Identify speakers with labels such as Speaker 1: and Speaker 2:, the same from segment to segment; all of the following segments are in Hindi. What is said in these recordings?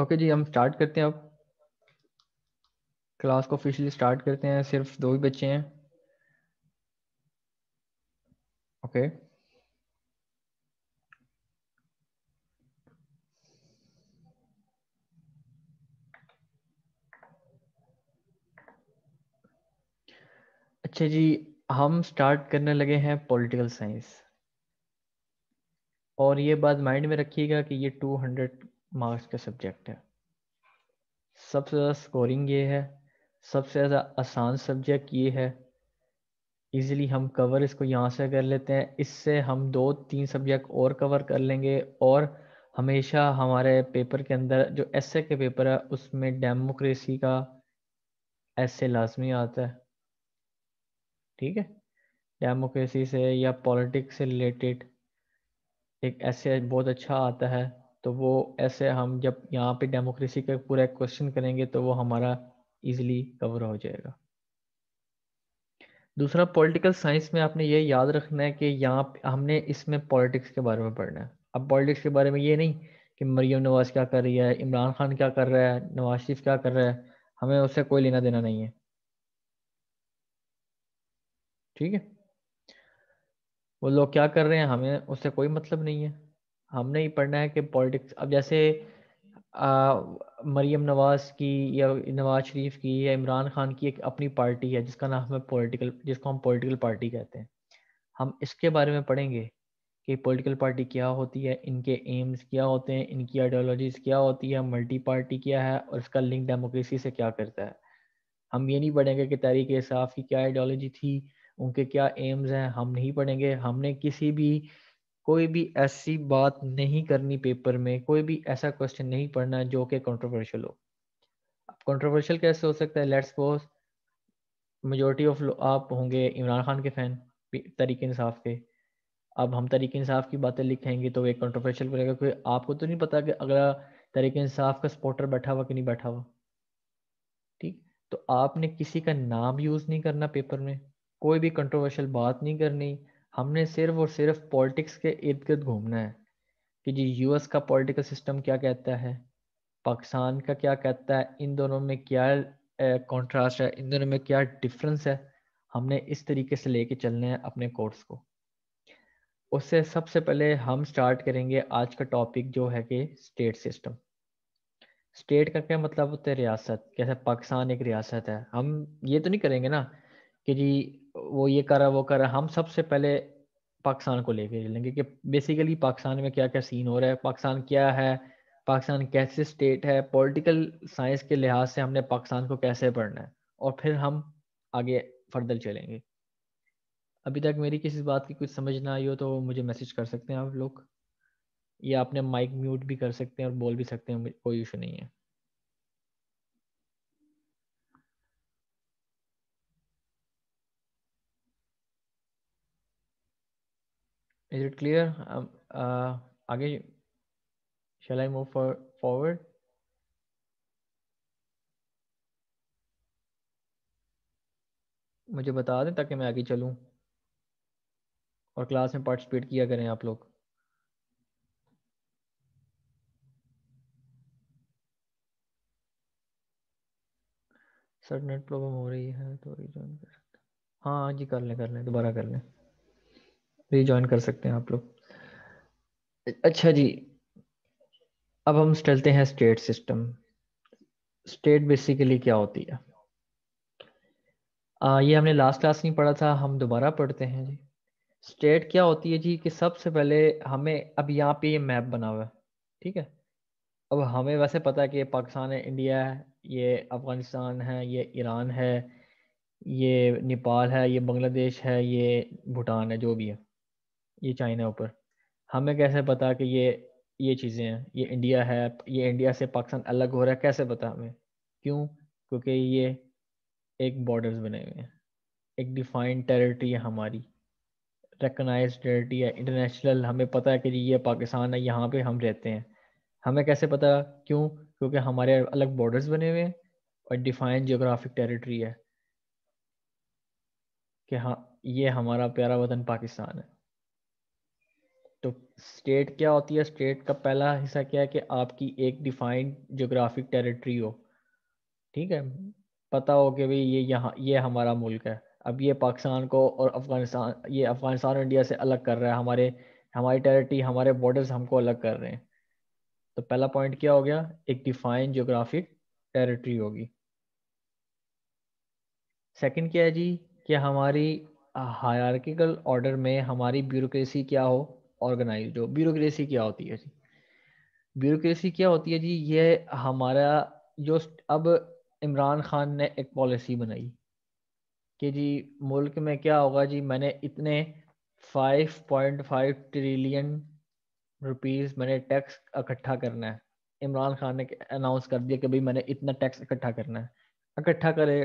Speaker 1: ओके okay जी हम स्टार्ट करते हैं अब क्लास को ऑफिशियली स्टार्ट करते हैं सिर्फ दो ही बच्चे हैं ओके okay. अच्छा जी हम स्टार्ट करने लगे हैं पॉलिटिकल साइंस और ये बात माइंड में रखिएगा कि ये 200 मार्क्स का सब्जेक्ट है सबसे ज़्यादा स्कोरिंग ये है सबसे ज़्यादा आसान सब्जेक्ट ये है ईज़िली हम कवर इसको यहाँ से कर लेते हैं इससे हम दो तीन सब्जेक्ट और कवर कर लेंगे और हमेशा हमारे पेपर के अंदर जो एसए के पेपर है उसमें डेमोक्रेसी का एसए लाजमी आता है ठीक है डेमोक्रेसी से या पॉलिटिक्स से रिलेटेड एक ऐसे बहुत अच्छा आता है तो वो ऐसे हम जब यहाँ पे डेमोक्रेसी का पूरा क्वेश्चन करेंगे तो वो हमारा इजीली कवर हो जाएगा दूसरा पॉलिटिकल साइंस में आपने ये याद रखना है कि यहाँ हमने इसमें पॉलिटिक्स के बारे में पढ़ना है अब पॉलिटिक्स के बारे में ये नहीं कि मरीम नवाज क्या कर रही है इमरान खान क्या कर रहा है नवाज शरीफ क्या कर रहा है हमें उससे कोई लेना देना नहीं है ठीक है वो लोग क्या कर रहे हैं हमें उससे कोई मतलब नहीं है हमने ही पढ़ना है कि पॉलिटिक्स अब जैसे मरीम मरियम नवाज की या नवाज शरीफ की या इमरान खान की एक अपनी पार्टी है जिसका नाम है पॉलिटिकल जिसको हम पॉलिटिकल पार्टी कहते हैं हम इसके बारे में पढ़ेंगे कि पॉलिटिकल पार्टी क्या होती है इनके एम्स क्या होते हैं इनकी आइडियोलॉजीज क्या होती है मल्टी पार्टी क्या है और इसका लिंक डेमोक्रेसी से क्या करता है हम ये नहीं पढ़ेंगे कि तहरीक साफ़ की क्या आइडियोलॉजी थी उनके क्या एम्स हैं हम नहीं पढ़ेंगे हमने किसी भी कोई भी ऐसी बात नहीं करनी पेपर में कोई भी ऐसा क्वेश्चन नहीं पढ़ना जो कि कंट्रोवर्शियल हो अब कंट्रोवर्शियल कैसे हो सकता है लेट्स सपोज मेजोरिटी ऑफ आप होंगे इमरान खान के फ़ैन तरीके इंसाफ के अब हम तरीके इंसाफ की बातें लिखेंगे तो एक कंट्रोवर्शियल बनेगा क्योंकि आपको तो नहीं पता कि अगला तरीके इंसाफ का सपोर्टर बैठा हुआ कि नहीं बैठा हुआ ठीक तो आपने किसी का नाम यूज़ नहीं करना पेपर में कोई भी कंट्रोवर्शियल बात नहीं करनी हमने सिर्फ और सिर्फ पॉलिटिक्स के इर्द गिर्द घूमना है कि जी यूएस का पॉलिटिकल सिस्टम क्या कहता है पाकिस्तान का क्या कहता है इन दोनों में क्या कॉन्ट्रास्ट है इन दोनों में क्या डिफरेंस है हमने इस तरीके से लेके चलने हैं अपने कोर्स को उससे सबसे पहले हम स्टार्ट करेंगे आज का टॉपिक जो है कि स्टेट सिस्टम स्टेट का क्या मतलब होता है रियासत कैसे पाकिस्तान एक रियासत है हम ये तो नहीं करेंगे ना कि जी वो ये करा वो करा हम सबसे पहले पाकिस्तान को लेके चलेंगे कि बेसिकली पाकिस्तान में क्या क्या सीन हो रहा है पाकिस्तान क्या है पाकिस्तान कैसे स्टेट है पॉलिटिकल साइंस के लिहाज से हमने पाकिस्तान को कैसे पढ़ना है और फिर हम आगे फर्दर चलेंगे अभी तक मेरी किसी बात की कुछ समझ ना आई हो तो मुझे मैसेज कर सकते हैं आप लोग या आपने माइक म्यूट भी कर सकते हैं और बोल भी सकते हैं कोई इशू नहीं है Is it clear? Um, uh, again, shall I move for, forward? मुझे बता दें ताकि मैं आगे चलूं और क्लास में पार्टिसिपेट किया करें आप लोग सर नेट प्रॉब्लम हो रही है तो हाँ, हाँ जी कर लें कर लें दोबारा कर लें रिजॉइन कर सकते हैं आप लोग अच्छा जी अब हम चलते हैं स्टेट सिस्टम स्टेट बेसिकली क्या होती है आ, ये हमने लास्ट क्लास नहीं पढ़ा था हम दोबारा पढ़ते हैं जी स्टेट क्या होती है जी कि सबसे पहले हमें अब यहाँ पे ये मैप बना हुआ है ठीक है अब हमें वैसे पता है कि पाकिस्तान है इंडिया है ये अफ़गानिस्तान है ये ईरान है ये नेपाल है ये बांग्लादेश है ये भूटान है जो भी है ये चाइना ऊपर हमें कैसे पता कि ये ये चीज़ें हैं ये इंडिया है ये इंडिया से पाकिस्तान अलग हो रहा है कैसे पता हमें क्यों क्योंकि ये एक बॉर्डर्स बने हुए हैं एक डिफाइंड टेरिटरी है हमारी रिकनाइज टेरिटरी है इंटरनेशनल हमें पता है कि ये पाकिस्तान है यहाँ पे हम रहते हैं हमें कैसे पता क्यों क्योंकि हमारे अलग बॉर्डर्स बने हुए हैं और डिफाइंड जोग्राफिक टेरिटरी है कि हाँ ये हमारा प्यारा वतन पाकिस्तान है तो स्टेट क्या होती है स्टेट का पहला हिस्सा क्या है कि आपकी एक डिफाइंड जोग्राफिक टेरिटरी हो ठीक है पता हो कि भाई ये यहाँ ये हमारा मुल्क है अब ये पाकिस्तान को और अफगानिस्तान ये अफगानिस्तान और इंडिया से अलग कर रहा है हमारे हमारी टेरिटरी हमारे बॉर्डर्स हमको अलग कर रहे हैं तो पहला पॉइंट क्या हो गया एक डिफाइन जोग्राफिक टेरिटरी होगी सेकंड क्या है जी कि हमारी हायरकिकल ऑर्डर में हमारी ब्यूरोक्रेसी क्या हो ऑर्गेनाइज हो ब्यूरोसी क्या होती है जी ब्यूरोसी क्या होती है जी ये हमारा जो अब इमरान खान ने एक पॉलिसी बनाई कि जी मुल्क में क्या होगा जी मैंने इतने 5.5 ट्रिलियन रुपीस मैंने टैक्स इकट्ठा करना है इमरान खान ने अनाउंस कर दिया कि भाई मैंने इतना टैक्स इकट्ठा करना है इकट्ठा करे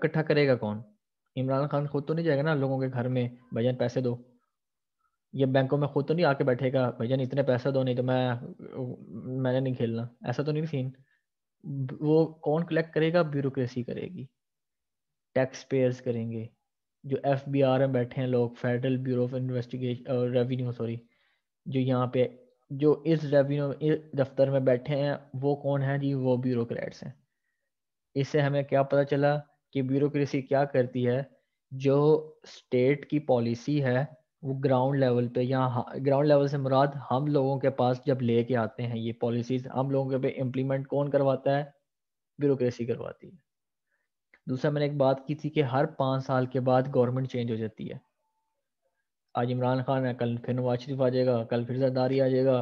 Speaker 1: इकट्ठा करेगा कौन इमरान खान खुद तो नहीं जाएगा ना लोगों के घर में भजन पैसे दो ये बैंकों में खुद तो नहीं आके बैठेगा भैया इतने पैसे दो नहीं तो मैं मैंने नहीं खेलना ऐसा तो नहीं सीन वो कौन कलेक्ट करेगा ब्यूरोक्रेसी करेगी टैक्स पेयर्स करेंगे जो एफ बी आर में बैठे हैं लोग federal bureau of investigation revenue sorry जो यहाँ पे जो इस रेवेन्यू दफ्तर में बैठे हैं वो कौन है जी वो ब्यूरोक्रेट्स हैं इससे हमें क्या पता चला कि ब्यूरोक्रेसी क्या करती है जो स्टेट की पॉलिसी है वो ग्राउंड लेवल पे या ग्राउंड लेवल से मुराद हम लोगों के पास जब लेके आते हैं ये पॉलिसीज हम लोगों के पे इम्प्लीमेंट कौन करवाता है ब्यूरोसी करवाती है दूसरा मैंने एक बात की थी कि हर पाँच साल के बाद गवर्नमेंट चेंज हो जाती है आज इमरान खान है कल फिर नवाज शरीफ आ जाएगा कल फिर जरदारी आ जाएगा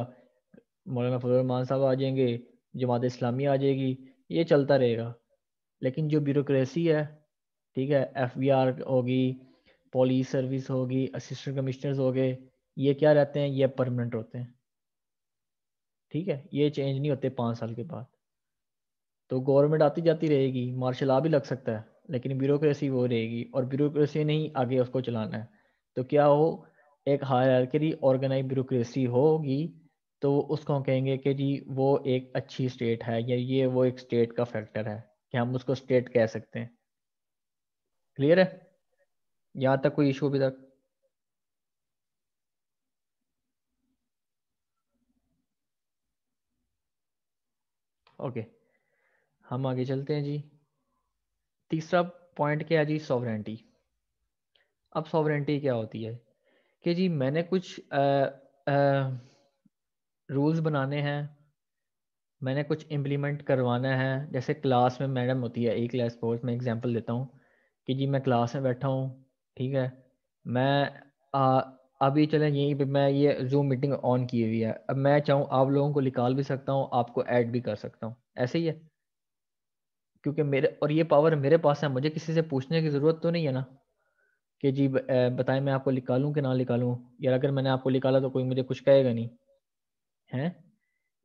Speaker 1: मौलाना फजलरमान साहब आ जाएंगे जमात इस्लामी आ जाएगी ये चलता रहेगा लेकिन जो ब्यूरोसी है ठीक है एफ होगी पुलिस सर्विस होगी असिस्टेंट कमिश्नर्स हो गए ये क्या रहते हैं ये परमानेंट होते हैं ठीक है ये चेंज नहीं होते पाँच साल के बाद तो गवर्नमेंट आती जाती रहेगी मार्शल आ भी लग सकता है लेकिन ब्यूरोक्रेसी वो रहेगी और ब्यूरोक्रेसी नहीं आगे उसको चलाना है तो क्या हो एक हायरकरी ऑर्गेनाइज ब्यूरोक्रेसी होगी तो उसको हम कहेंगे कि जी वो एक अच्छी स्टेट है या ये वो एक स्टेट का फैक्टर है कि हम उसको स्टेट कह सकते हैं क्लियर है यहाँ तक कोई इशू अभी तक ओके हम आगे चलते हैं जी तीसरा पॉइंट क्या है जी सॉवरेंटी अब सॉवरेंटी क्या होती है कि जी मैंने कुछ रूल्स बनाने हैं मैंने कुछ इम्प्लीमेंट करवाना है जैसे क्लास में मैडम होती है एक क्लास फोर्थ में एग्जांपल देता हूँ कि जी मैं क्लास में बैठा हूँ ठीक है मैं आ, अभी चले यहीं पे मैं ये जूम मीटिंग ऑन की हुई है अब मैं चाहूँ आप लोगों को निकाल भी सकता हूँ आपको ऐड भी कर सकता हूँ ऐसे ही है क्योंकि मेरे और ये पावर मेरे पास है मुझे किसी से पूछने की ज़रूरत तो नहीं है ना कि जी बताएं मैं आपको निकालूँ कि ना निकालूँ या अगर मैंने आपको निकाला तो कोई मुझे कुछ कहेगा नहीं है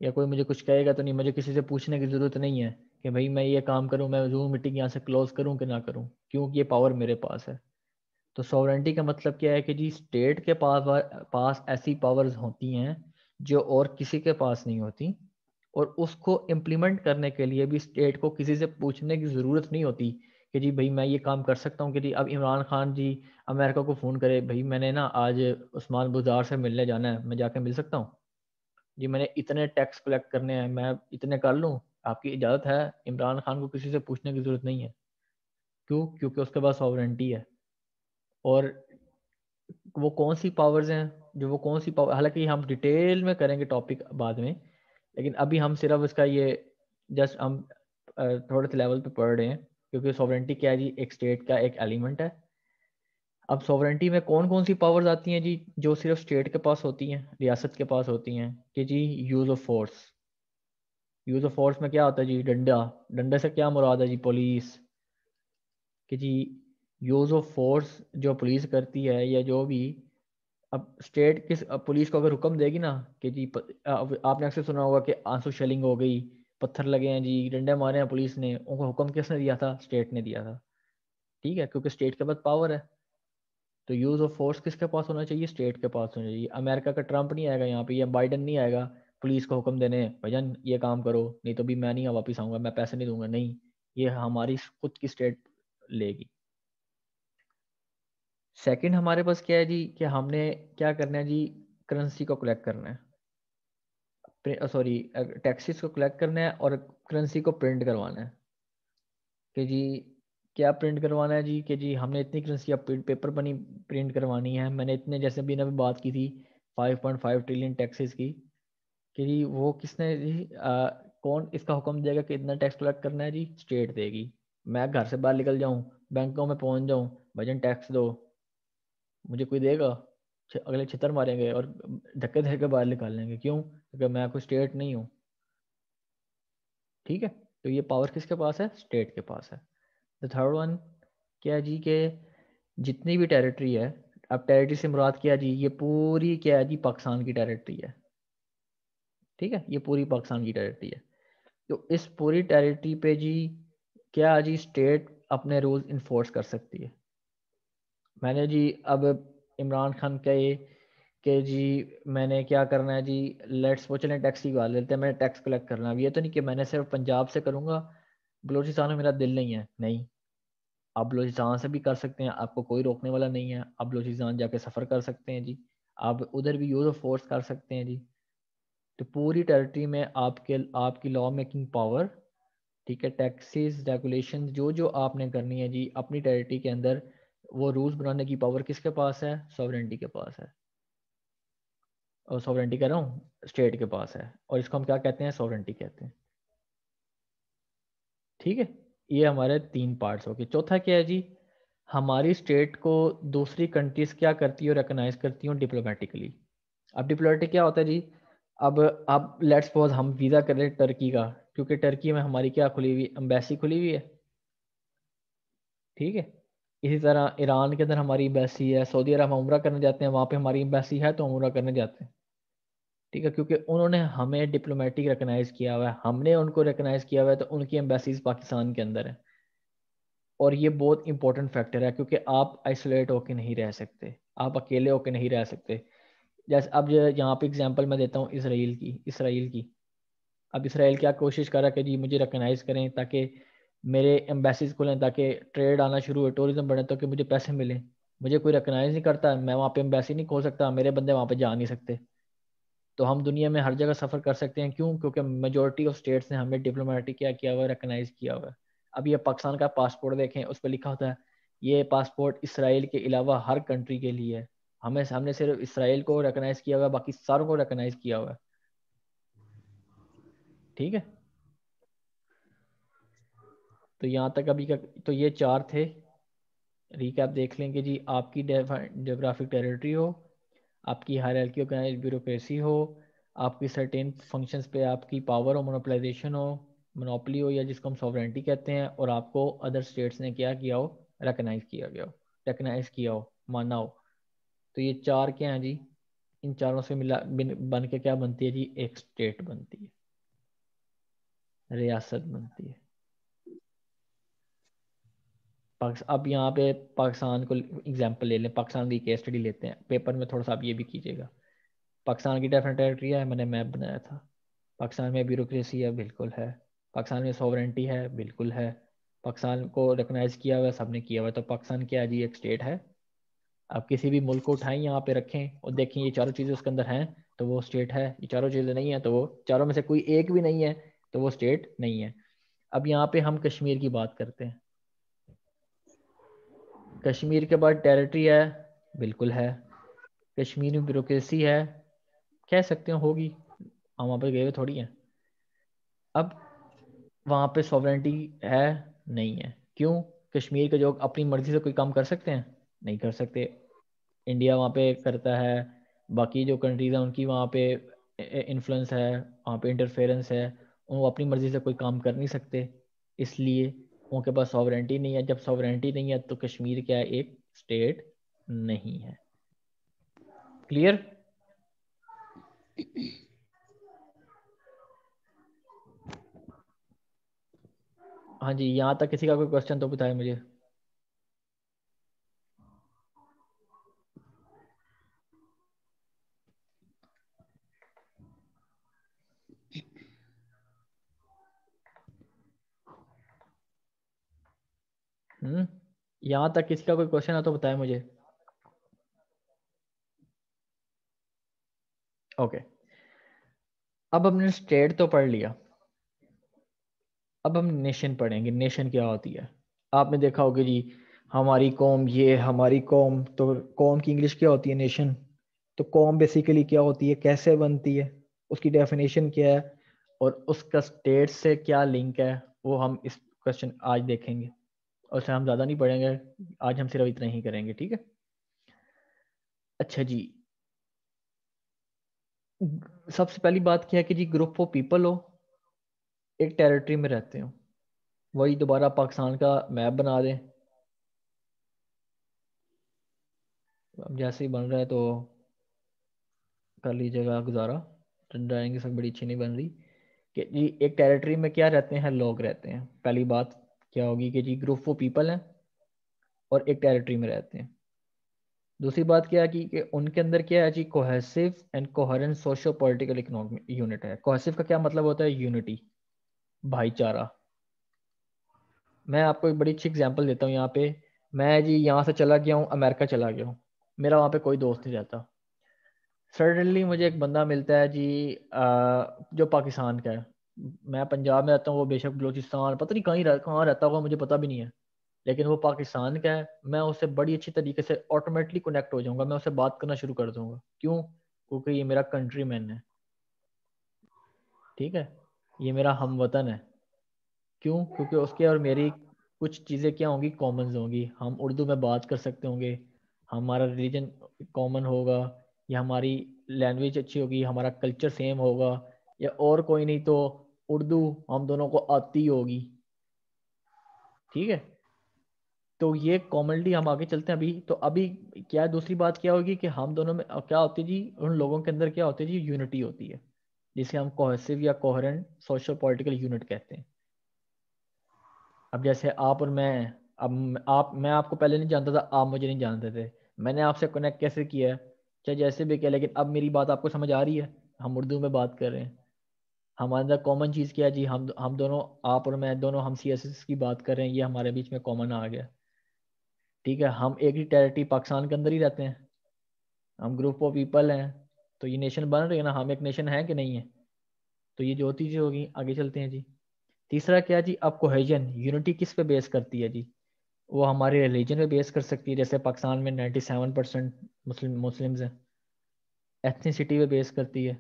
Speaker 1: या कोई मुझे कुछ कहेगा तो नहीं मुझे किसी से पूछने की ज़रूरत नहीं है कि भाई मैं ये काम करूं मैं जूम मीटिंग यहाँ से क्लोज करूं कि ना करूं क्योंकि ये पावर मेरे पास है तो सॉवरेंटी का मतलब क्या है कि जी स्टेट के पास पास ऐसी पावर्स होती हैं जो और किसी के पास नहीं होती और उसको इम्प्लीमेंट करने के लिए भी स्टेट को किसी से पूछने की ज़रूरत नहीं होती कि जी भाई मैं ये काम कर सकता हूँ कि जी अब इमरान खान जी अमेरिका को फ़ोन करे भाई मैंने ना आज उस्मान बाजार से मिलने जाना है मैं जाके मिल सकता हूँ जी मैंने इतने टैक्स कलेक्ट करने हैं मैं इतने कर लूँ आपकी इजाज़त है इमरान खान को किसी से पूछने की ज़रूरत नहीं है क्यों क्योंकि उसके पास सॉवरेंटी है और वो कौन सी पावर्स हैं जो वो कौन सी पावर हालांकि हम डिटेल में करेंगे टॉपिक बाद में लेकिन अभी हम सिर्फ इसका ये जस्ट हम थोड़े से लेवल पे पढ़ रहे हैं क्योंकि सॉवरेंटी क्या है जी एक स्टेट का एक एलिमेंट है अब सॉवरेंटी में कौन कौन सी पावर्स आती हैं जी जो सिर्फ स्टेट के पास होती हैं रियासत के पास होती हैं कि जी use of force use of force में क्या होता है जी डंडा डंडे से क्या मुराद है जी पुलिस कि जी यूज़ ऑफ फोर्स जो पुलिस करती है या जो भी अब स्टेट किस अब पुलिस को अगर हुक्म देगी ना कि जी अब आपने अक्सर सुना होगा कि आंसू शेलिंग हो गई पत्थर लगे हैं जी डंडे मारे हैं पुलिस ने उनको हुक्म किसने दिया था स्टेट ने दिया था ठीक है क्योंकि स्टेट के पास पावर है तो यूज़ ऑफ फोर्स किसके पास होना चाहिए स्टेट के पास होना चाहिए अमेरिका का ट्रंप नहीं आएगा यहाँ पे या बाइडन नहीं आएगा पुलिस को हुक्म देने भजन ये काम करो नहीं तो भी मैं नहीं वापस आऊँगा मैं पैसे नहीं दूंगा नहीं ये हमारी खुद की स्टेट लेगी सेकंड हमारे पास क्या है जी कि हमने क्या करना है जी करेंसी को कलेक्ट करना है सॉरी टैक्सेस को कलेक्ट करना है और करेंसी को प्रिंट करवाना है कि जी क्या प्रिंट करवाना है जी कि जी हमने इतनी करेंसी अब पेपर बनी प्रिंट करवानी है मैंने इतने जैसे भी ना बात की थी 5.5 ट्रिलियन टैक्सेस की कि जी वो किसने जी आ, कौन इसका हुक्म देगा कि इतना टैक्स कलेक्ट करना है जी स्टेट देगी मैं घर से बाहर निकल जाऊँ बैंकों में पहुँच जाऊँ भजन टैक्स दो मुझे कोई देगा अगले छितर मारेंगे और धक्के धक्के बाहर निकाल लेंगे क्यों क्योंकि मैं कोई स्टेट नहीं हूँ ठीक है तो ये पावर किसके पास है स्टेट के पास है द थर्ड वन क्या है जी के जितनी भी टेरिटरी है अब टेरिटरी से मुराद क्या जी ये पूरी क्या है जी पाकिस्तान की टेरिटरी है ठीक है ये पूरी पाकिस्तान की टेरिटरी है तो इस पूरी टेरिटरी पे जी क्या जी स्टेट अपने रूल इन्फोर्स कर सकती है मैंने जी अब इमरान खान कहे कि जी मैंने क्या करना है जी लेट्स वो चले टैक्स की बात लेते हैं मैंने टैक्स कलेक्ट करना अब ये तो नहीं कि मैंने सिर्फ पंजाब से करूँगा बलोचिस्तान में मेरा दिल नहीं है नहीं आप बलोचिस्तान से भी कर सकते हैं आपको कोई रोकने वाला नहीं है आप बलोचिस्तान जाके सफ़र कर सकते हैं जी आप उधर भी यूज़ ऑफ फोर्स कर सकते हैं जी तो पूरी टेरिटरी में आपके आपकी लॉ मेकिंग पावर ठीक है टैक्सेस रेगुलेशन जो जो आपने करनी है जी अपनी टेरिटरी के अंदर वो रूल्स बनाने की पावर किसके पास है सॉवरेंटी के पास है और सॉवरेंटी कह रहा हूँ स्टेट के पास है और इसको हम क्या कहते हैं सॉवरेंटी कहते हैं ठीक है ये हमारे तीन पार्ट्स हो गए चौथा क्या है जी हमारी स्टेट को दूसरी कंट्रीज क्या करती है रिकोगनाइज करती हूँ डिप्लोमेटिकली अब डिप्लोमेटिक क्या होता है जी अब अब लेट्स सपोज हम वीज़ा कर रहे टर्की का क्योंकि टर्की में हमारी क्या खुली हुई एम्बेसी खुली हुई है ठीक है इसी तरह ईरान के अंदर हमारी एम्बेसी है सऊदी अरब हम उम्र करने जाते हैं वहाँ पे हमारी एम्बेसी है तो हम उम्र करने जाते हैं ठीक है क्योंकि उन्होंने हमें डिप्लोमेटिक रिकनाइज़ किया हुआ है हमने उनको रिकनाइज़ किया हुआ है तो उनकी एम्बेसीज पाकिस्तान के अंदर है और ये बहुत इंपॉर्टेंट फैक्टर है क्योंकि आप आइसोलेट होके नहीं रह सकते आप अकेले होके नहीं रह सकते जैसे अब यहाँ पे एग्ज़ाम्पल मैं देता हूँ इसराइल की इसराइल की अब इसराइल क्या कोशिश कर रहा है कि जी मुझे रिकनाइज़ करें ताकि मेरे एम्बेसीज खुलें ताकि ट्रेड आना शुरू हो टूरिज्म बढ़े तो कि मुझे पैसे मिलें मुझे कोई रिकनाइज नहीं करता मैं वहाँ पे एम्बेसी नहीं खोल सकता मेरे बंदे वहाँ पे जा नहीं सकते तो हम दुनिया में हर जगह सफ़र कर सकते हैं क्यों क्योंकि मेजोरिटी ऑफ स्टेट्स ने हमें डिप्लोमेटिक क्या किया हुआ है रिकगनाइज किया हुआ है अब यह पाकिस्तान का पासपोर्ट देखें उस पर लिखा होता है ये पासपोर्ट इसराइल के अलावा हर कंट्री के लिए है हमें हमने सिर्फ इसराइल को रिकनाइज किया हुआ है बाकी सारों को रिकनाइज किया हुआ है ठीक है तो यहाँ तक अभी का तो ये चार थे रिकैप देख लेंगे जी आपकी जोग्राफिक टेरिटरी हो आपकी हायरकी ऑर्गेनाइज ब्यूरोक्रेसी हो आपकी सर्टेन फंक्शंस पे आपकी पावर हो मोनोपलाइजेशन हो मोनोपली हो या जिसको हम सॉवरेंटी कहते हैं और आपको अदर स्टेट्स ने क्या किया हो रिकनाइज किया गया हो रिकनाइज किया हो माना हो तो ये चार क्या हैं जी इन चारों से मिला बन के क्या बनती है जी एक स्टेट बनती है रियासत बनती है अब यहाँ पे पाकिस्तान को एग्जाम्पल ले लें पाकिस्तान की केस स्टडी लेते हैं पेपर में थोड़ा सा आप ये भी कीजिएगा पाकिस्तान की डेफिनेट टेरेटरी है मैंने मैप बनाया था पाकिस्तान में ब्यूरोसी है बिल्कुल है पाकिस्तान में सॉवरेंटी है बिल्कुल है पाकिस्तान को रिकोगनाइज किया हुआ है सबने किया हुआ है तो पाकिस्तान क्या है जी एक स्टेट है आप किसी भी मुल्क को उठाएं यहाँ पे रखें और देखें ये चारों चीज़ें उसके अंदर हैं तो वो स्टेट है ये चारों चीज़ें नहीं है तो वो चारों में से कोई एक भी नहीं है तो वो स्टेट नहीं है अब यहाँ पे हम कश्मीर की बात करते हैं कश्मीर के बाद टेरिटरी है बिल्कुल है कश्मीर में ब्यूरोसी है कह सकते हैं होगी हम वहाँ पर गए हुए थोड़ी हैं अब वहाँ पे सॉवरेंटी है नहीं है क्यों कश्मीर के जो अपनी मर्जी से कोई काम कर सकते हैं नहीं कर सकते इंडिया वहाँ पे करता है बाकी जो कंट्रीज हैं उनकी वहाँ पे इन्फ्लुएंस है वहाँ पे इंटरफेरेंस है वो अपनी मर्जी से कोई काम कर नहीं सकते इसलिए उनके पास सॉवरेंटी नहीं है जब सॉवरेंटी नहीं है तो कश्मीर क्या एक स्टेट नहीं है क्लियर हाँ जी यहाँ तक किसी का कोई क्वेश्चन तो बताए मुझे यहां हम्म, यहाँ तक किसी का कोई क्वेश्चन है तो बताए मुझे ओके अब हमने स्टेट तो पढ़ लिया अब हम नेशन पढ़ेंगे नेशन क्या होती है आपने देखा होगा जी हमारी कौम ये हमारी कौम तो कौम की इंग्लिश क्या होती है नेशन तो कौम बेसिकली क्या होती है कैसे बनती है उसकी डेफिनेशन क्या है और उसका स्टेट से क्या लिंक है वो हम इस क्वेश्चन आज देखेंगे और सर हम ज़्यादा नहीं पढ़ेंगे आज हम सिर्फ इतना ही करेंगे ठीक है अच्छा जी सबसे पहली बात क्या है कि जी ग्रुप ऑफ पीपल हो एक टेरिटरी में रहते हो वही दोबारा पाकिस्तान का मैप बना दें अब जैसे ही बन रहा है तो कर लीजिएगा गुजारा ड्राइंग सब बड़ी अच्छी नहीं बन रही कि जी एक टेरिटरी में क्या रहते हैं लोग रहते हैं पहली बात क्या होगी कि जी ग्रुप ऑफ पीपल हैं और एक टेरिटरी में रहते हैं दूसरी बात क्या है कि, उनके अंदर क्या है जी cohesive and coherent socio political economic unit है कोहेसिव का क्या मतलब होता है यूनिटी भाईचारा मैं आपको एक बड़ी अच्छी एग्जाम्पल देता हूँ यहाँ पे मैं जी यहाँ से चला गया हूँ अमेरिका चला गया हूँ मेरा वहाँ पे कोई दोस्त नहीं रहता सडनली मुझे एक बंदा मिलता है जी आ, जो पाकिस्तान का है मैं पंजाब में रहता हूँ वो बेशक बलोचिस्तान पता नहीं कहीं रह, कहाँ रहता होगा मुझे पता भी नहीं है लेकिन वो पाकिस्तान का है मैं उससे बड़ी अच्छी तरीके से ऑटोमेटिकली कनेक्ट हो जाऊंगा मैं उससे बात करना शुरू कर दूंगा क्यों क्योंकि ये मेरा कंट्री मैन है ठीक है ये मेरा हम वतन है क्यों क्योंकि उसके और मेरी कुछ चीज़ें क्या होंगी कॉमन होंगी हम उर्दू में बात कर सकते होंगे हमारा रिलीजन कॉमन होगा या हमारी लैंग्वेज अच्छी होगी हमारा कल्चर सेम होगा या और कोई नहीं तो उर्दू हम दोनों को आती होगी ठीक है तो ये कॉमनली हम आगे चलते हैं अभी तो अभी क्या दूसरी बात क्या होगी कि हम दोनों में क्या होती जी उन लोगों के अंदर क्या होती है जी यूनिटी होती है जिसे हम कोहेसिव या कोहरेंट सोशल पॉलिटिकल यूनिट कहते हैं अब जैसे आप और मैं अब आप मैं आपको पहले नहीं जानता था आप मुझे नहीं जानते थे मैंने आपसे कनेक्ट कैसे किया है चाहे जैसे भी किया लेकिन अब मेरी बात आपको समझ आ रही है हम उर्दू में बात कर रहे हैं हमारे अंदर कॉमन चीज़ क्या जी हम हम दोनों आप और मैं दोनों हम सी की बात कर रहे हैं ये हमारे बीच में कॉमन आ गया ठीक है हम एक ही टेरिटरी पाकिस्तान के अंदर ही रहते हैं हम ग्रुप ऑफ पीपल हैं तो ये नेशन बन रही है ना हम एक नेशन है कि नहीं है तो ये जो चीज़ें होगी आगे चलते हैं जी तीसरा क्या जी अब कोहेजन यूनिटी किस पे बेस करती है जी वो हमारे रिलीजन पे बेस कर सकती है जैसे पाकिस्तान में 97 परसेंट मुस्लिम मुस्लिम्स हैं एथनीसिटी पे बेस करती है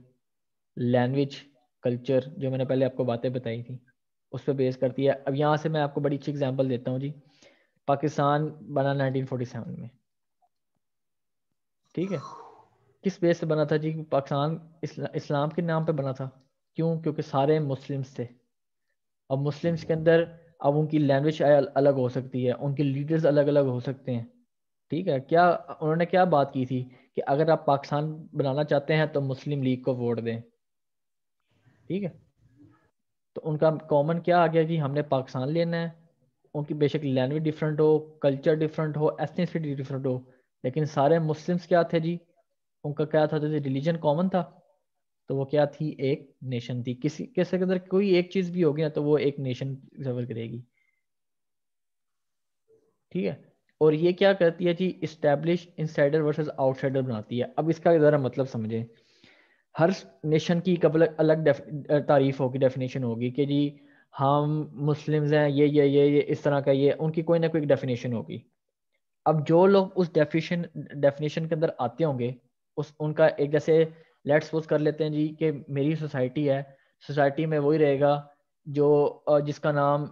Speaker 1: लैंग्वेज कल्चर जो मैंने पहले आपको बातें बताई थी उस पर बेस करती है अब यहाँ से मैं आपको बड़ी अच्छी एग्जाम्पल देता हूँ जी पाकिस्तान बना 1947 में ठीक है किस बेस से बना था जी पाकिस्तान इस्ला, इस्लाम के नाम पे बना था क्यों क्योंकि सारे मुस्लिम्स थे अब मुस्लिम्स के अंदर अब उनकी लैंग्वेज अलग हो सकती है उनके लीडर्स अलग अलग हो सकते हैं ठीक है क्या उन्होंने क्या बात की थी कि अगर आप पाकिस्तान बनाना चाहते हैं तो मुस्लिम लीग को वोट दें ठीक है तो उनका कॉमन क्या आ गया जी हमने पाकिस्तान लेना है उनकी बेशक लैंग्वेज डिफरेंट हो कल्चर डिफरेंट हो एथनिसिटी डिफरेंट हो लेकिन सारे मुस्लिम्स क्या थे जी उनका क्या था जैसे रिलीजन कॉमन था तो वो क्या थी एक नेशन थी किसी कैसे के अंदर कोई एक चीज भी होगी ना तो वो एक नेशन जबर करेगी ठीक है और ये क्या करती है जी इस्टेब्लिश इनसाइडर वर्सेस आउटसाइडर बनाती है अब इसका ज़रा मतलब समझें हर नेशन की एक अलग तारीफ होगी डेफिनेशन होगी कि जी हम मुस्लिम्स हैं ये ये ये ये इस तरह का ये उनकी कोई ना कोई डेफिनेशन होगी अब जो लोग उस डेफिनेशन डेफिनेशन के अंदर आते होंगे उस उनका एक जैसे लेट सपोज कर लेते हैं जी कि मेरी सोसाइटी है सोसाइटी में वही रहेगा जो जिसका नाम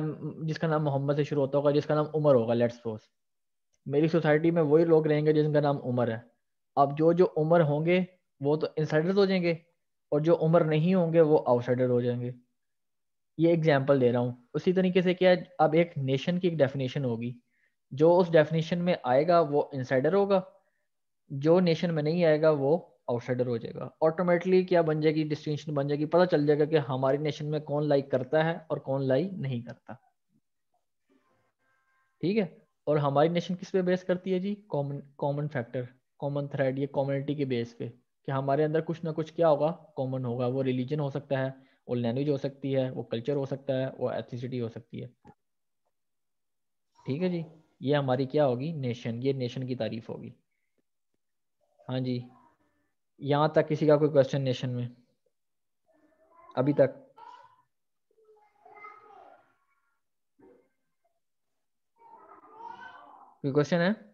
Speaker 1: एम जिसका नाम मोहम्मद से शुरू होता होगा जिसका नाम उमर होगा लेट सपोज मेरी सोसाइटी में वही लोग रहेंगे जिनका नाम उमर है अब जो जो उमर होंगे वो तो इनसाइडर हो जाएंगे और जो उम्र नहीं होंगे वो आउटसाइडर हो जाएंगे ये एग्जाम्पल दे रहा हूँ उसी तरीके से क्या अब एक नेशन की एक डेफिनेशन होगी जो उस डेफिनेशन में आएगा वो इनसाइडर होगा जो नेशन में नहीं आएगा वो आउटसाइडर हो जाएगा ऑटोमेटिकली क्या बन जाएगी डिस्टिंक्शन बन जाएगी पता चल जाएगा कि हमारी नेशन में कौन लाइक करता है और कौन लाइक नहीं करता ठीक है और हमारी नेशन किस पे बेस करती है जी common common factor common thread ये कॉम्युनिटी के बेस पे कि हमारे अंदर कुछ ना कुछ क्या होगा कॉमन होगा वो रिलीजन हो सकता है वो लैंग्वेज हो सकती है वो कल्चर हो सकता है वो एथनिसिटी हो सकती है ठीक है जी ये हमारी क्या होगी नेशन ये नेशन की तारीफ होगी हाँ जी यहाँ तक किसी का कोई क्वेश्चन नेशन में अभी तक कोई क्वेश्चन है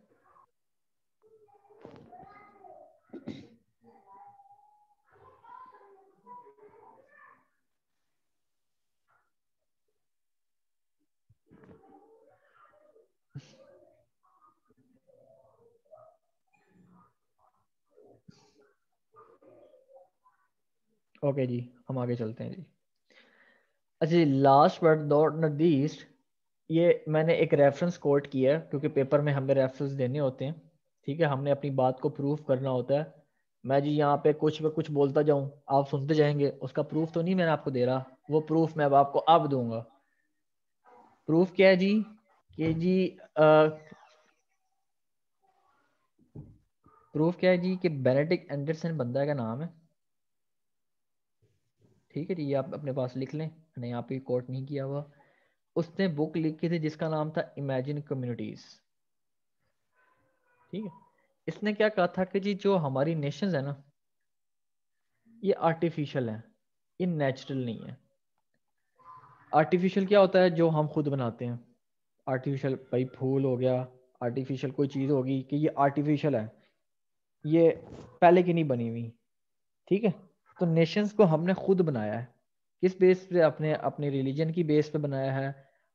Speaker 1: ओके जी हम आगे चलते हैं जी अच्छा जी last but not not least ये मैंने एक रेफरेंस कोट किया है क्योंकि पेपर में हमें रेफरेंस देने होते हैं ठीक है हमने अपनी बात को प्रूफ करना होता है मैं जी यहाँ पे कुछ पे कुछ बोलता जाऊँ आप सुनते जाएंगे उसका प्रूफ तो नहीं मैंने आपको दे रहा वो प्रूफ मैं अब आपको अब दूंगा प्रूफ क्या है जी कि जी आ, प्रूफ क्या है जी कि बेनेडिक एंडरसन बंदा का नाम है ठीक है जी ये आप अपने पास लिख लें मैंने यहाँ पे कोट नहीं किया हुआ उसने बुक लिखी थी जिसका नाम था इमेजिन कम्युनिटीज ठीक है इसने क्या कहा था कि जी जो हमारी नेशन है ना ये आर्टिफिशियल है ये नेचुरल नहीं है आर्टिफिशियल क्या होता है जो हम खुद बनाते हैं आर्टिफिशियल भाई फूल हो गया आर्टिफिशियल कोई चीज़ होगी कि ये आर्टिफिशियल है ये पहले की नहीं बनी हुई ठीक है तो नेशंस को हमने खुद बनाया है किस बेस पे अपने अपने रिलीजन की बेस पे बनाया है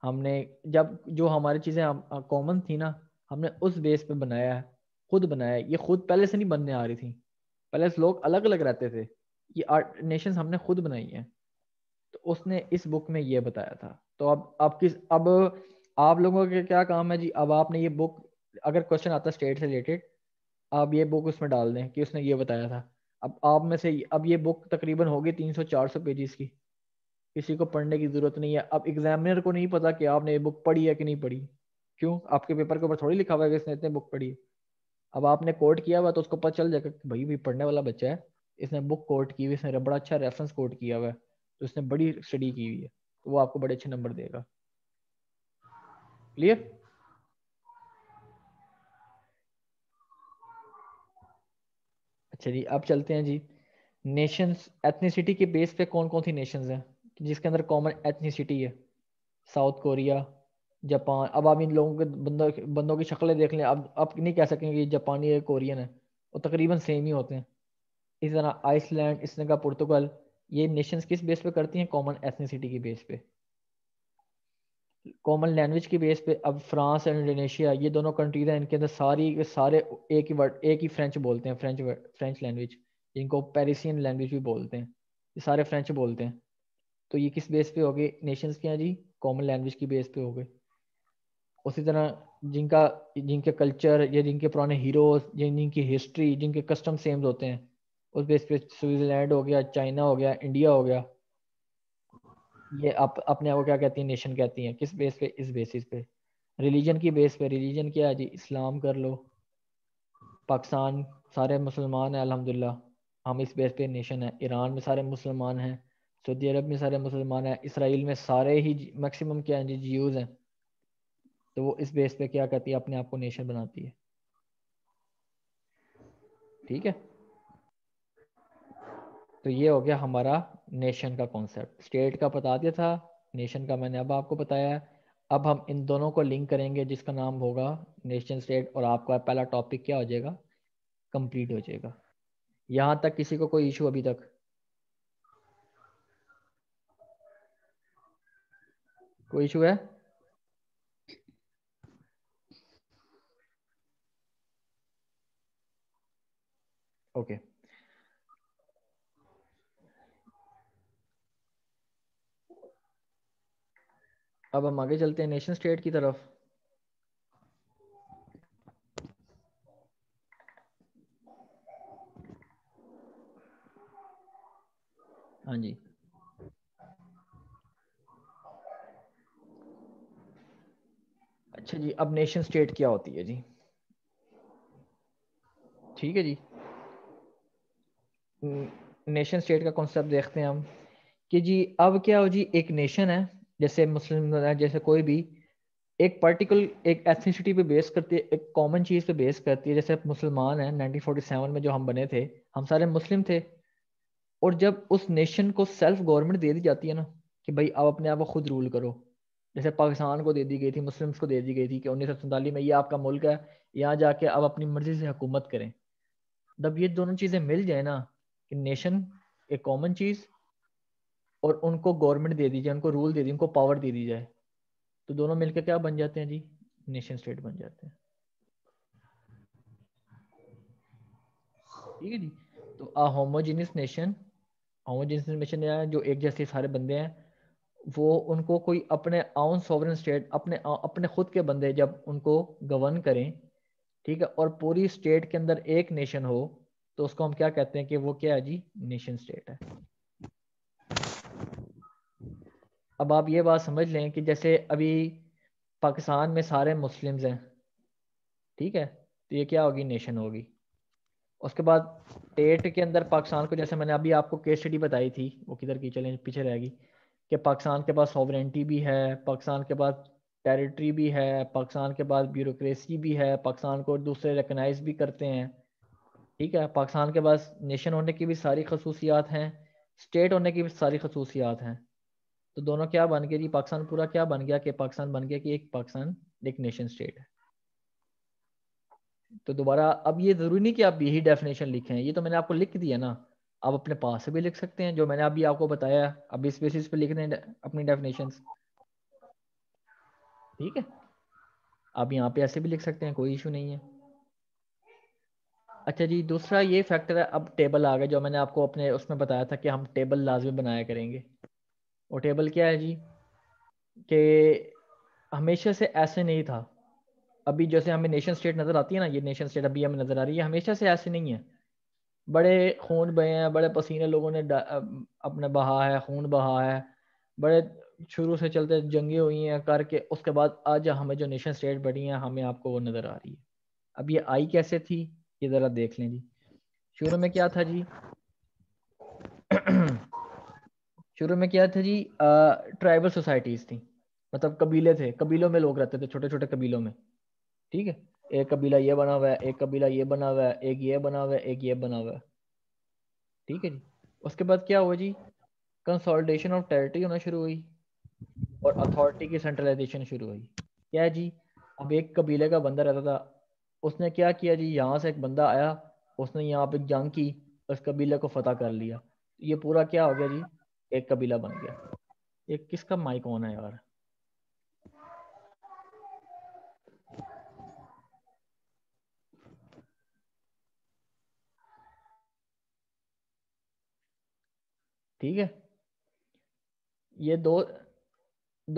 Speaker 1: हमने जब जो हमारी चीज़ें कॉमन थी ना हमने उस बेस पे बनाया है खुद बनाया है ये खुद पहले से नहीं बनने आ रही थी पहले से लोग अलग अलग रहते थे ये आर्ट नेशंस हमने खुद बनाई है तो उसने इस बुक में ये बताया था तो अब आप किस अब आप लोगों के क्या काम है जी अब आपने ये बुक अगर क्वेश्चन आता स्टेट से रिलेटेड आप ये बुक उसमें डाल दें कि उसने ये बताया था अब आप में से अब ये बुक तकरीबन होगी तीन सौ चार सौ पेजेस की किसी को पढ़ने की जरूरत नहीं है अब एग्जामिनर को नहीं पता कि आपने ये बुक पढ़ी है कि नहीं पढ़ी क्यों आपके पेपर के ऊपर थोड़ी लिखा हुआ है कि इसने इतने बुक पढ़ी है अब आपने कोर्ट किया हुआ तो उसको पता चल जाएगा कि भाई भी पढ़ने वाला बच्चा है इसने बुक कोर्ट की हुई इसने बड़ा अच्छा रेफरेंस कोर्ट किया हुआ है तो इसने बड़ी स्टडी की हुई है तो वो आपको बड़े अच्छे नंबर देगा क्लियर चलिए अच्छा अब चलते हैं जी नेशंस एथनीसिटी के बेस पे कौन कौन सी नेशंस हैं जिसके अंदर कॉमन एथनीसिटी है साउथ कोरिया जापान अब आप इन लोगों के बंदों बंदों की शक्लें देख लें अब आप नहीं कह सकेंगे जापानी है कोरियन है वो तकरीबन सेम ही होते हैं इस तरह आइसलैंड इस तरह का पुर्तगाल ये नेशंस किस बेस पे करती हैं कॉमन एथनीसिटी के बेस पे कॉमन लैंग्वेज की बेस पे अब फ्रांस एंड इंडोनेशिया ये दोनों कंट्रीज हैं इनके अंदर सारी सारे एक ही वर्ड एक ही फ्रेंच बोलते हैं फ्रेंच फ्रेंच लैंग्वेज जिनको पेरिसियन लैंग्वेज भी बोलते हैं ये सारे फ्रेंच बोलते हैं तो ये किस बेस पे हो गए नेशंस के हैं जी कॉमन लैंग्वेज की बेस पे हो गए उसी तरह जिनका जिनके कल्चर या जिनके पुराने हीरोज या जिनकी हिस्ट्री जिनके कस्टम सेम्स होते हैं उस बेस पे स्विट्जरलैंड हो गया चाइना हो गया इंडिया हो गया ये अप, अपने आप को क्या कहती है नेशन कहती है किस बेस पे इस बेसिस पे रिलीजन की बेस पे रिलीजन क्या है जी इस्लाम कर लो पाकिस्तान सारे मुसलमान हैं अल्हम्दुलिल्लाह हम इस बेस पे नेशन है ईरान में सारे मुसलमान हैं सऊदी अरब में सारे मुसलमान हैं इसराइल में सारे ही मैक्सिमम क्या हैं जी जियोज हैं तो वो इस बेस पे क्या कहती है अपने आप को नेशन बनाती है ठीक है तो ये हो गया हमारा नेशन का कॉन्सेप्ट स्टेट का बता दिया था नेशन का मैंने अब आपको बताया अब हम इन दोनों को लिंक करेंगे जिसका नाम होगा नेशन स्टेट और आपका पहला टॉपिक क्या हो जाएगा कंप्लीट हो जाएगा यहाँ तक किसी को कोई इशू अभी तक कोई इशू है ओके okay. अब हम आगे चलते हैं नेशन स्टेट की तरफ हाँ जी अच्छा जी अब नेशन स्टेट क्या होती है जी ठीक है जी नेशन स्टेट का कॉन्सेप्ट देखते हैं हम कि जी अब क्या हो जी एक नेशन है जैसे मुस्लिम जैसे कोई भी एक पर्टिकुलर एक एथनिसिटी पे बेस करती है एक कॉमन चीज़ पे बेस करती है जैसे मुसलमान हैं 1947 में जो हम बने थे हम सारे मुस्लिम थे और जब उस नेशन को सेल्फ गवर्नमेंट दे दी जाती है ना कि भाई आप अपने आप को खुद रूल करो जैसे पाकिस्तान को दे दी गई थी मुस्लिम्स को दे दी गई थी कि उन्नीस में ये आपका मुल्क है यहाँ जाके आप अपनी मर्जी से हुकूमत करें जब ये दोनों चीज़ें मिल जाए ना कि नेशन एक कॉमन चीज़ और उनको गवर्नमेंट दे दी जाए उनको रूल दे दी उनको पावर दे दी जाए तो दोनों मिलकर क्या बन जाते हैं जी नेशन स्टेट बन जाते हैं ठीक है जी तो a homogeneous nation homogeneous nation जो एक जैसे सारे बंदे हैं वो उनको कोई अपने आउन सॉवरन स्टेट अपने अपने खुद के बंदे जब उनको गवर्न करें ठीक है और पूरी स्टेट के अंदर एक नेशन हो तो उसको हम क्या कहते हैं कि वो क्या है जी नेशन स्टेट है अब आप ये बात समझ लें कि जैसे अभी पाकिस्तान में सारे मुस्लिम्स हैं ठीक है तो ये क्या होगी नेशन होगी उसके बाद टेट के अंदर पाकिस्तान को जैसे मैंने अभी आपको केस स्टडी बताई थी वो किधर की चैलेंज पीछे रहेगी कि पाकिस्तान के पास सॉवरेंटी भी है पाकिस्तान के पास टेरिटरी भी है पाकिस्तान के पास ब्यूरोसी भी है पाकिस्तान को दूसरे रिकनाइज भी करते हैं ठीक है पाकिस्तान के पास नेशन होने की भी सारी खसूसियात हैं स्टेट होने की भी सारी खसूसियात हैं तो दोनों क्या बन गए जी पाकिस्तान पूरा क्या बन गया कि पाकिस्तान बन गया कि एक पाकिस्तान एक नेशन स्टेट है तो दोबारा अब ये जरूरी नहीं कि आप यही डेफिनेशन लिखें ये तो मैंने आपको लिख दिया ना आप अपने पास से भी लिख सकते हैं जो मैंने अभी आपको बताया अब इस बेसिस पे लिख दें अपनी डेफिनेशन ठीक है आप यहाँ पे ऐसे भी लिख सकते हैं कोई इशू नहीं है अच्छा जी दूसरा ये फैक्टर है अब टेबल आ गया जो मैंने आपको अपने उसमें बताया था कि हम टेबल लाजमी बनाया करेंगे वो टेबल क्या है जी कि हमेशा से ऐसे नहीं था अभी जैसे हमें नेशन स्टेट नज़र आती है ना ये नेशन स्टेट अभी हमें नज़र आ रही है हमेशा से ऐसे नहीं है बड़े खून बहे हैं बड़े पसीने लोगों ने अपने बहा है खून बहा है बड़े शुरू से चलते जंगे हुई हैं करके उसके बाद आज हमें जो नेशन स्टेट बनी है हमें आपको वो नज़र आ रही है अब ये आई कैसे थी ये ज़रा देख लें जी शुरू में क्या था जी शुरू में क्या था जी ट्राइबल सोसाइटीज थी मतलब कबीले थे कबीलों में लोग रहते थे छोटे छोटे कबीलों में ठीक है एक कबीला ये बना हुआ है एक कबीला ये बना हुआ है एक ये बना हुआ है एक ये बना हुआ है ठीक है जी उसके बाद क्या हुआ जी कंसोलिडेशन ऑफ टेरिटरी होना शुरू हुई और अथॉरिटी की सेंट्रलाइजेशन शुरू हुई क्या है जी अब एक कबीले का बंदा रहता था उसने क्या किया जी यहाँ से एक बंदा आया उसने यहाँ पे जंग की उस कबीले को फतेह कर लिया ये पूरा क्या हो गया जी एक कबीला बन गया ये किसका माइक ऑन है यार ठीक है ये दो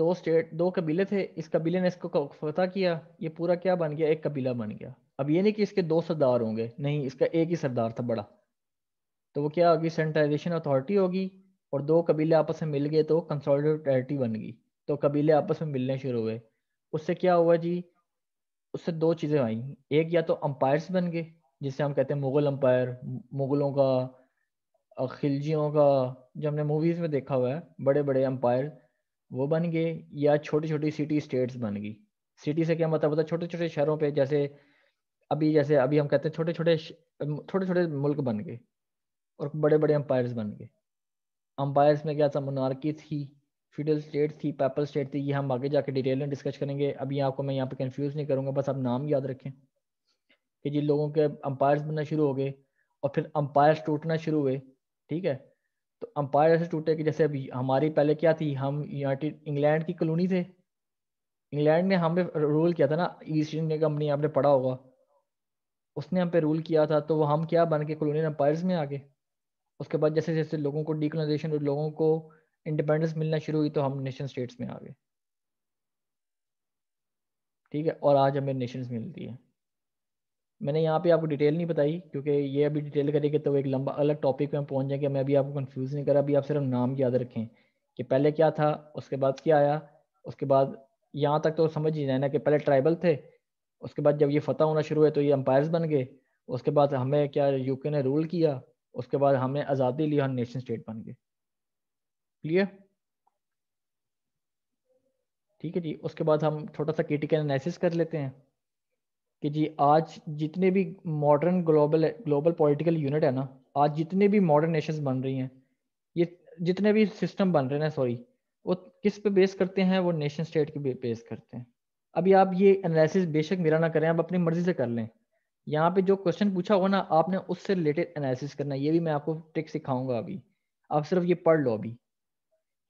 Speaker 1: दो स्टेट दो कबीले थे इस कबीले ने इसको फता किया ये पूरा क्या बन गया एक कबीला बन गया अब ये नहीं कि इसके दो सरदार होंगे नहीं इसका एक ही सरदार था बड़ा तो वो क्या होगी सेंट्रलाइजेशन अथॉरिटी होगी और दो कबीले आपस में मिल गए तो कंसोलिडेटेड बन गई तो कबीले आपस में मिलने शुरू हुए उससे क्या हुआ जी उससे दो चीज़ें आई एक या तो अम्पायर्स बन गए जिसे हम कहते हैं मुगल अम्पायर मुगलों का खिलजियों का जो हमने मूवीज़ में देखा हुआ है बड़े बड़े अम्पायर वो बन गए या छोटी छोटी सिटी स्टेट्स बन गई सिटी से क्या मतलब होता छोटे छोटे शहरों पे जैसे अभी जैसे अभी हम कहते हैं छोटे छोटे छोटे छोटे मुल्क बन गए और बड़े बड़े अम्पायर्स बन गए अम्पायर्स में क्या था मोनार्की थी फ्यूडल स्टेट थी पेपल स्टेट थी ये हम आगे जाके डिटेल में डिस्कस करेंगे अभी आपको मैं यहाँ पे कंफ्यूज नहीं करूँगा बस आप नाम याद रखें कि जिन लोगों के अम्पायर्स बनना शुरू हो गए और फिर अम्पायर्स टूटना शुरू हुए ठीक है तो अम्पायर ऐसे टूटे कि जैसे अभी हमारी पहले क्या थी हम यूनाइटेड इंग्लैंड की कॉलोनी थे इंग्लैंड ने हम पे रूल किया था ना ईस्ट इंडिया कंपनी आपने पढ़ा होगा उसने हम पे रूल किया था तो वो हम क्या बन के कॉलोनियल अम्पायर्स में आ गए उसके बाद जैसे जैसे लोगों को डीकोनाइजेशन और लोगों को इंडिपेंडेंस मिलना शुरू हुई तो हम नेशन स्टेट्स में आ गए ठीक है और आज हमें नेशंस मिलती है मैंने यहाँ पे आपको डिटेल नहीं बताई क्योंकि ये अभी डिटेल करेंगे तो एक लंबा अलग टॉपिक पे हम पहुँच जाएंगे मैं अभी आपको कंफ्यूज नहीं करा अभी आप सिर्फ नाम याद रखें कि पहले क्या था उसके बाद क्या आया उसके बाद यहाँ तक तो समझ ही ना कि पहले ट्राइबल थे उसके बाद जब ये फतह होना शुरू हुआ तो ये अम्पायर्स बन गए उसके बाद हमें क्या यूके ने रूल किया उसके बाद हमने आज़ादी ली और नेशन स्टेट बन गए क्लियर ठीक है जी उसके बाद हम छोटा सा क्रिटिकल एनालिसिस कर लेते हैं कि जी आज जितने भी modern global global political unit है ना आज जितने भी मॉडर्न नेशंस बन रही हैं ये जितने भी सिस्टम बन रहे हैं सॉरी वो किस पे बेस करते हैं वो नेशन स्टेट के बेस करते हैं अभी आप ये एनालिसिस बेशक मेरा ना करें आप अपनी मर्जी से कर लें यहाँ पे जो क्वेश्चन पूछा होगा ना आपने उससे रिलेटेड एनालिसिस करना है ये भी मैं आपको ट्रिक सिखाऊंगा अभी आप सिर्फ ये पढ़ लो अभी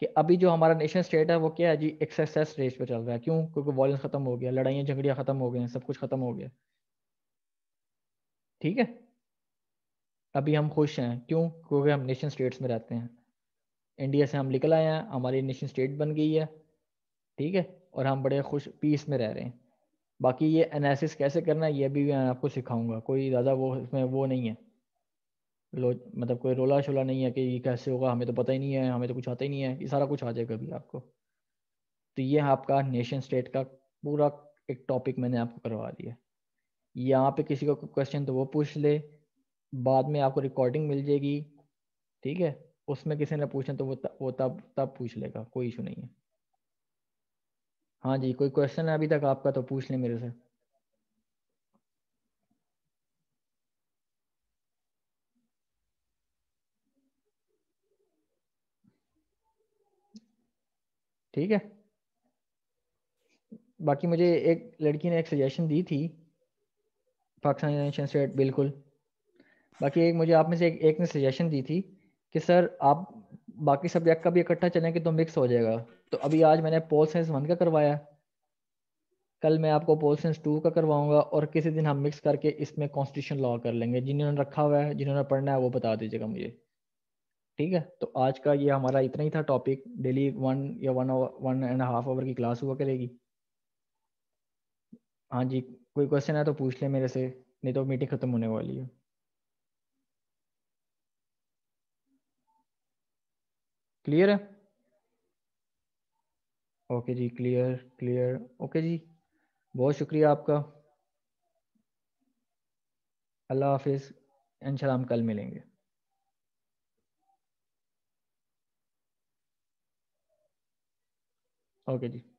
Speaker 1: कि अभी जो हमारा नेशन स्टेट है वो क्या है जी एक्सेस रेस पर चल रहा है क्यों क्योंकि वॉयेंस खत्म हो गया लड़ाइयाँ झगड़ियाँ खत्म हो गई सब कुछ खत्म हो गया ठीक है अभी हम खुश हैं क्यों क्योंकि हम नेशन स्टेट्स में रहते हैं इंडिया से हम निकल आए हैं हमारी नेशन स्टेट बन गई है ठीक है और हम बड़े खुश पीस में रह रहे हैं बाकी ये एनालिसिस कैसे करना है ये भी मैं आपको सिखाऊंगा कोई ज़्यादा वो इसमें वो नहीं है लो मतलब कोई रोला शोला नहीं है कि ये कैसे होगा हमें तो पता ही नहीं है हमें तो कुछ आता ही नहीं है ये सारा कुछ आ जाएगा अभी आपको तो ये आपका नेशन स्टेट का पूरा एक टॉपिक मैंने आपको करवा दिया यहाँ पे किसी का क्वेश्चन तो वो पूछ ले बाद में आपको रिकॉर्डिंग मिल जाएगी ठीक है उसमें किसी ने पूछना तो वो वो तब तब पूछ लेगा कोई इशू नहीं है हाँ जी कोई क्वेश्चन है अभी तक आपका तो पूछ लें मेरे से ठीक है बाकी मुझे एक लड़की ने एक सजेशन दी थी पाकिस्तान स्टेट बिल्कुल बाकी एक मुझे आप में से एक, एक ने सजेशन दी थी कि सर आप बाकी सब्जेक्ट का भी इकट्ठा चलें कि तो मिक्स हो जाएगा तो अभी आज मैंने पोल साइंस वन का करवाया कल मैं आपको पोल साइंस टू का करवाऊंगा और किसी दिन हम मिक्स करके इसमें कॉन्स्टिट्यूशन लॉ कर लेंगे जिन्होंने रखा हुआ है जिन्होंने पढ़ना है वो बता दीजिएगा मुझे ठीक है तो आज का ये हमारा इतना ही था टॉपिक डेली वन या one one and half hour की क्लास हुआ करेगी हाँ जी कोई क्वेश्चन है तो पूछ ले मेरे से नहीं तो मीटिंग ख़त्म होने वाली है क्लियर है ओके जी क्लियर क्लियर ओके जी बहुत शुक्रिया आपका अल्लाह हाफिज़ इन हम कल मिलेंगे ओके जी